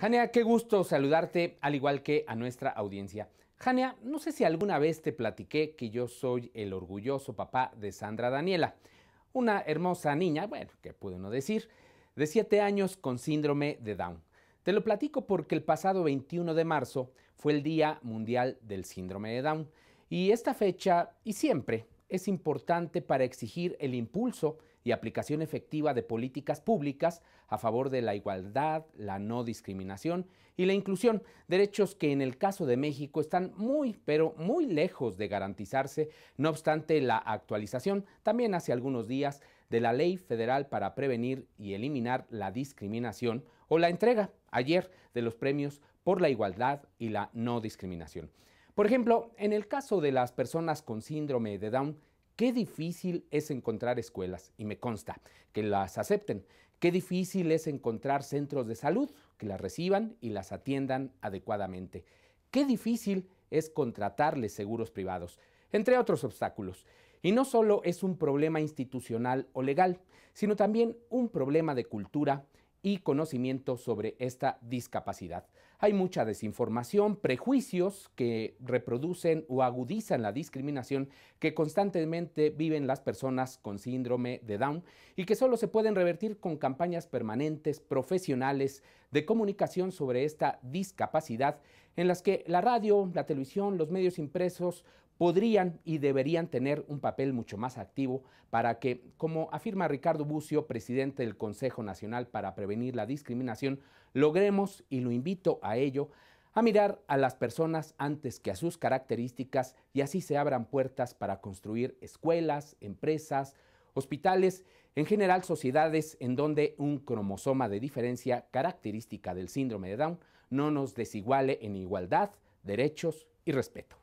Jania, qué gusto saludarte, al igual que a nuestra audiencia. Jania, no sé si alguna vez te platiqué que yo soy el orgulloso papá de Sandra Daniela, una hermosa niña, bueno, ¿qué puede no decir? De 7 años con síndrome de Down. Te lo platico porque el pasado 21 de marzo fue el Día Mundial del Síndrome de Down y esta fecha y siempre es importante para exigir el impulso y aplicación efectiva de políticas públicas a favor de la igualdad, la no discriminación y la inclusión, derechos que en el caso de México están muy, pero muy lejos de garantizarse, no obstante la actualización también hace algunos días de la Ley Federal para Prevenir y Eliminar la Discriminación o la entrega ayer de los premios por la igualdad y la no discriminación. Por ejemplo, en el caso de las personas con síndrome de Down, qué difícil es encontrar escuelas, y me consta, que las acepten. Qué difícil es encontrar centros de salud que las reciban y las atiendan adecuadamente. Qué difícil es contratarles seguros privados, entre otros obstáculos. Y no solo es un problema institucional o legal, sino también un problema de cultura, y conocimiento sobre esta discapacidad. Hay mucha desinformación, prejuicios que reproducen o agudizan la discriminación que constantemente viven las personas con síndrome de Down y que solo se pueden revertir con campañas permanentes, profesionales, de comunicación sobre esta discapacidad, en las que la radio, la televisión, los medios impresos podrían y deberían tener un papel mucho más activo para que, como afirma Ricardo Bucio, presidente del Consejo Nacional para Prevenir la Discriminación, logremos, y lo invito a ello, a mirar a las personas antes que a sus características y así se abran puertas para construir escuelas, empresas, hospitales, en general sociedades en donde un cromosoma de diferencia característica del síndrome de Down no nos desiguale en igualdad, derechos y respeto.